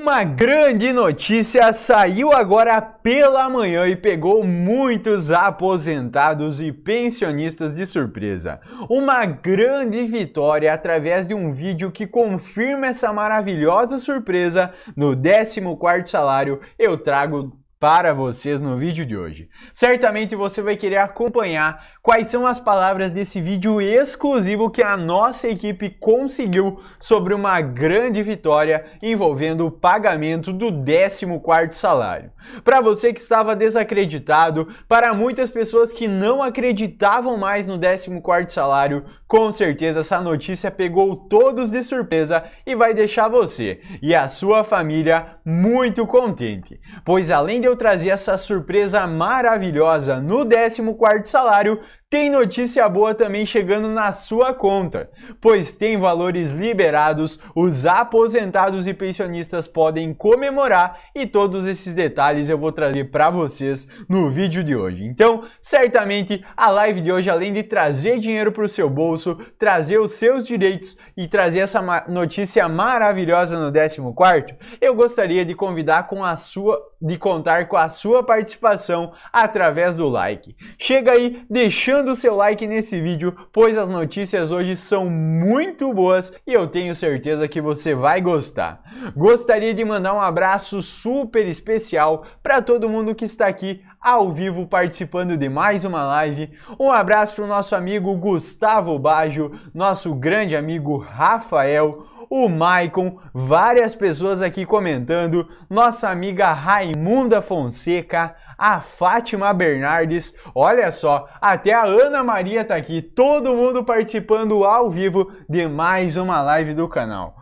Uma grande notícia saiu agora pela manhã e pegou muitos aposentados e pensionistas de surpresa. Uma grande vitória através de um vídeo que confirma essa maravilhosa surpresa no 14º salário. Eu trago para vocês no vídeo de hoje. Certamente você vai querer acompanhar quais são as palavras desse vídeo exclusivo que a nossa equipe conseguiu sobre uma grande vitória envolvendo o pagamento do 14º salário. Para você que estava desacreditado, para muitas pessoas que não acreditavam mais no 14º salário, com certeza essa notícia pegou todos de surpresa e vai deixar você e a sua família muito contente, pois além de eu trazer essa surpresa maravilhosa no 14º salário, tem notícia boa também chegando na sua conta, pois tem valores liberados, os aposentados e pensionistas podem comemorar e todos esses detalhes eu vou trazer para vocês no vídeo de hoje. Então, certamente a live de hoje, além de trazer dinheiro para o seu bolso, trazer os seus direitos e trazer essa notícia maravilhosa no 14, eu gostaria de convidar com a sua de contar com a sua participação através do like. Chega aí deixando deixando o seu like nesse vídeo, pois as notícias hoje são muito boas e eu tenho certeza que você vai gostar. Gostaria de mandar um abraço super especial para todo mundo que está aqui ao vivo participando de mais uma live. Um abraço para o nosso amigo Gustavo Bajo, nosso grande amigo Rafael, o Maicon, várias pessoas aqui comentando, nossa amiga Raimunda Fonseca, a Fátima Bernardes, olha só, até a Ana Maria tá aqui, todo mundo participando ao vivo de mais uma live do canal.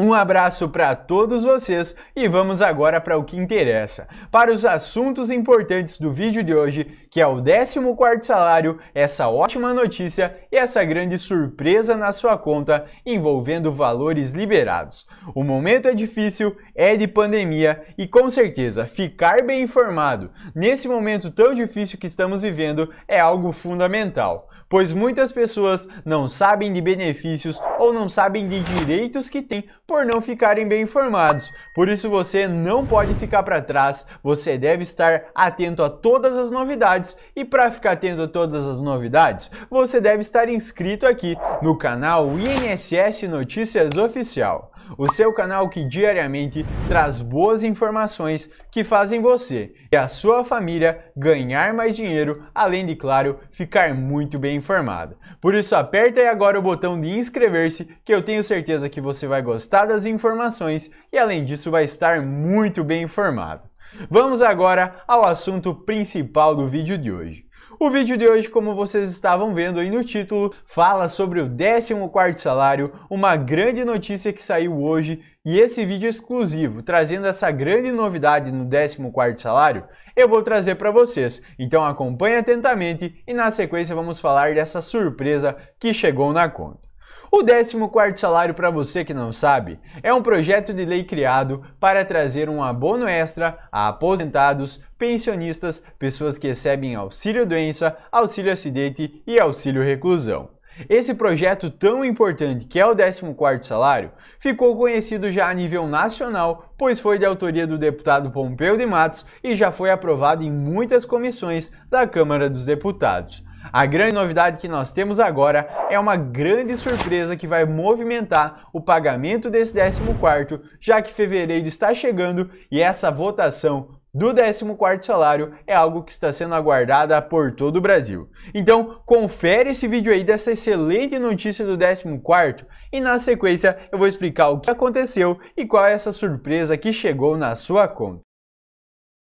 Um abraço para todos vocês e vamos agora para o que interessa, para os assuntos importantes do vídeo de hoje, que é o 14 salário, essa ótima notícia e essa grande surpresa na sua conta envolvendo valores liberados. O momento é difícil, é de pandemia e com certeza ficar bem informado nesse momento tão difícil que estamos vivendo é algo fundamental pois muitas pessoas não sabem de benefícios ou não sabem de direitos que têm por não ficarem bem informados. Por isso você não pode ficar para trás, você deve estar atento a todas as novidades e para ficar atento a todas as novidades, você deve estar inscrito aqui no canal INSS Notícias Oficial o seu canal que diariamente traz boas informações que fazem você e a sua família ganhar mais dinheiro, além de, claro, ficar muito bem informada. Por isso, aperta aí agora o botão de inscrever-se, que eu tenho certeza que você vai gostar das informações e, além disso, vai estar muito bem informado. Vamos agora ao assunto principal do vídeo de hoje. O vídeo de hoje, como vocês estavam vendo aí no título, fala sobre o 14 salário, uma grande notícia que saiu hoje, e esse vídeo é exclusivo, trazendo essa grande novidade no 14 salário, eu vou trazer para vocês. Então acompanhe atentamente e na sequência vamos falar dessa surpresa que chegou na conta. O 14 salário para você que não sabe, é um projeto de lei criado para trazer um abono extra a aposentados, pensionistas, pessoas que recebem auxílio doença, auxílio acidente e auxílio reclusão. Esse projeto tão importante que é o 14 salário ficou conhecido já a nível nacional, pois foi de autoria do deputado Pompeu de Matos e já foi aprovado em muitas comissões da Câmara dos Deputados. A grande novidade que nós temos agora é uma grande surpresa que vai movimentar o pagamento desse 14º, já que fevereiro está chegando e essa votação do 14º salário é algo que está sendo aguardada por todo o Brasil. Então, confere esse vídeo aí dessa excelente notícia do 14º e na sequência eu vou explicar o que aconteceu e qual é essa surpresa que chegou na sua conta.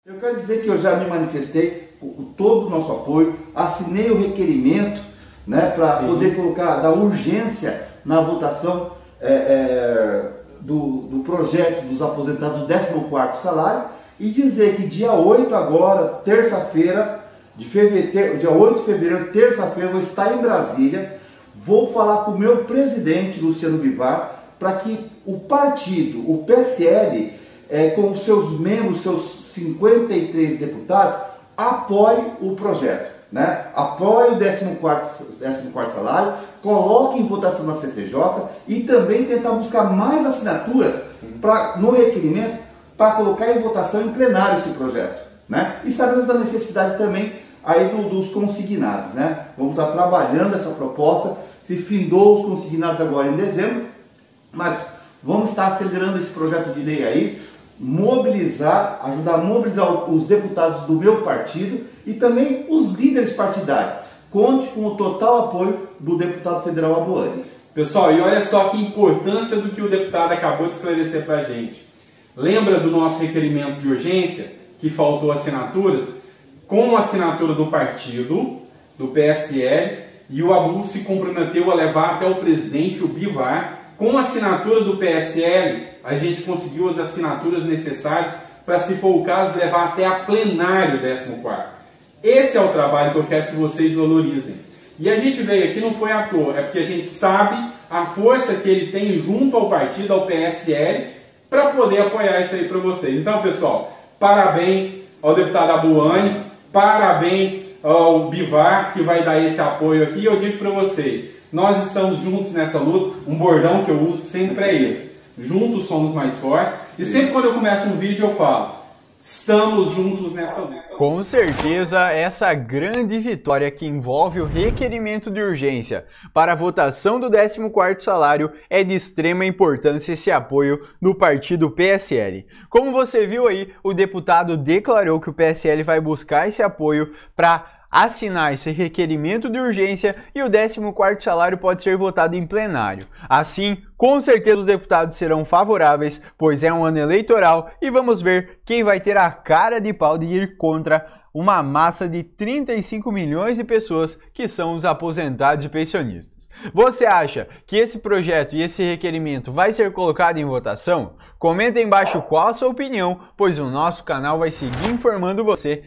Eu quero dizer que eu já me manifestei com todo o nosso apoio, assinei o requerimento né, para poder colocar da urgência na votação é, é, do, do projeto dos aposentados do 14 salário e dizer que dia 8 agora, terça-feira, de fevereiro, dia 8 de fevereiro, terça-feira, vou estar em Brasília, vou falar com o meu presidente, Luciano Bivar, para que o partido, o PSL, é, com seus membros, seus 53 deputados, apoie o projeto. Né? Apoie o 14, quarto salário, coloque em votação na CCJ e também tentar buscar mais assinaturas pra, no requerimento para colocar em votação em plenário esse projeto. Né? E sabemos da necessidade também aí do, dos consignados. Né? Vamos estar trabalhando essa proposta. Se findou os consignados agora em dezembro, mas vamos estar acelerando esse projeto de lei aí mobilizar, ajudar a mobilizar os deputados do meu partido e também os líderes partidários. Conte com o total apoio do deputado federal Aboane. Pessoal, e olha só que importância do que o deputado acabou de esclarecer para a gente. Lembra do nosso requerimento de urgência, que faltou assinaturas? Com a assinatura do partido, do PSL, e o Abu se comprometeu a levar até o presidente, o Bivar, com a assinatura do PSL, a gente conseguiu as assinaturas necessárias para, se for o caso, levar até a plenário 14. Esse é o trabalho que eu quero que vocês valorizem. E a gente veio aqui não foi à toa, é porque a gente sabe a força que ele tem junto ao partido, ao PSL, para poder apoiar isso aí para vocês. Então, pessoal, parabéns ao deputado Abuani, parabéns ó, o Bivar que vai dar esse apoio aqui. Eu digo para vocês, nós estamos juntos nessa luta. Um bordão que eu uso sempre é esse: juntos somos mais fortes. E sempre quando eu começo um vídeo eu falo estamos juntos nessa luta. Com certeza, essa grande vitória que envolve o requerimento de urgência para a votação do 14º salário é de extrema importância esse apoio do partido PSL. Como você viu aí, o deputado declarou que o PSL vai buscar esse apoio para assinar esse requerimento de urgência e o 14º salário pode ser votado em plenário. Assim, com certeza os deputados serão favoráveis, pois é um ano eleitoral e vamos ver quem vai ter a cara de pau de ir contra uma massa de 35 milhões de pessoas que são os aposentados e pensionistas. Você acha que esse projeto e esse requerimento vai ser colocado em votação? Comenta embaixo qual a sua opinião, pois o nosso canal vai seguir informando você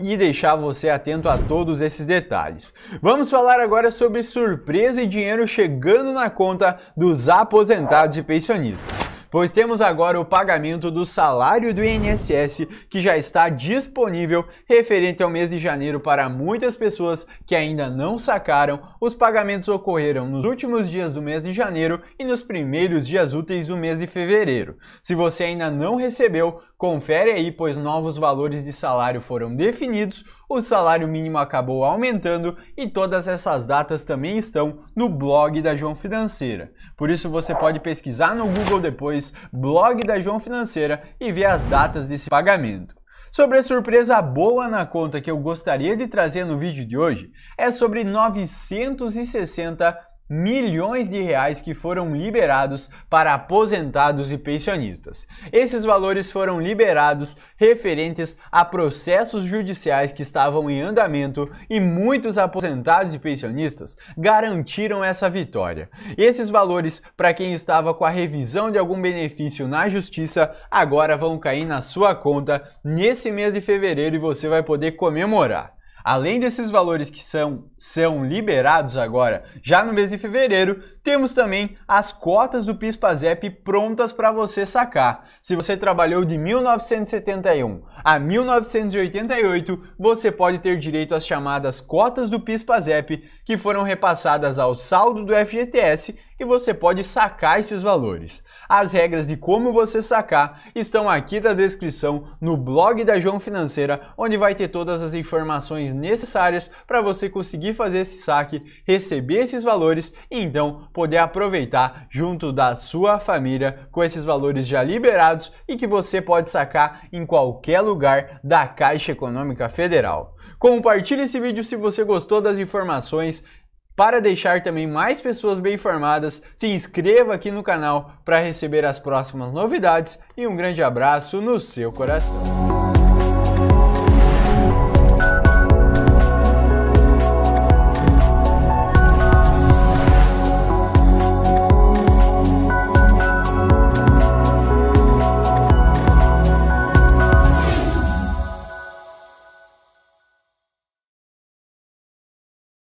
e deixar você atento a todos esses detalhes. Vamos falar agora sobre surpresa e dinheiro chegando na conta dos aposentados e pensionistas pois temos agora o pagamento do salário do INSS que já está disponível referente ao mês de janeiro para muitas pessoas que ainda não sacaram. Os pagamentos ocorreram nos últimos dias do mês de janeiro e nos primeiros dias úteis do mês de fevereiro. Se você ainda não recebeu, confere aí, pois novos valores de salário foram definidos o salário mínimo acabou aumentando e todas essas datas também estão no blog da João Financeira. Por isso você pode pesquisar no Google depois blog da João Financeira e ver as datas desse pagamento. Sobre a surpresa boa na conta que eu gostaria de trazer no vídeo de hoje é sobre 960 milhões de reais que foram liberados para aposentados e pensionistas. Esses valores foram liberados referentes a processos judiciais que estavam em andamento e muitos aposentados e pensionistas garantiram essa vitória. Esses valores, para quem estava com a revisão de algum benefício na justiça, agora vão cair na sua conta nesse mês de fevereiro e você vai poder comemorar. Além desses valores que são, são liberados agora, já no mês de fevereiro, temos também as cotas do PIS/PASEP prontas para você sacar. Se você trabalhou de 1971 a 1988, você pode ter direito às chamadas cotas do PIS/PASEP que foram repassadas ao saldo do FGTS e você pode sacar esses valores. As regras de como você sacar estão aqui na descrição no blog da João Financeira, onde vai ter todas as informações necessárias para você conseguir fazer esse saque, receber esses valores e então poder aproveitar junto da sua família com esses valores já liberados e que você pode sacar em qualquer lugar da Caixa Econômica Federal. Compartilhe esse vídeo se você gostou das informações, para deixar também mais pessoas bem informadas, se inscreva aqui no canal para receber as próximas novidades e um grande abraço no seu coração.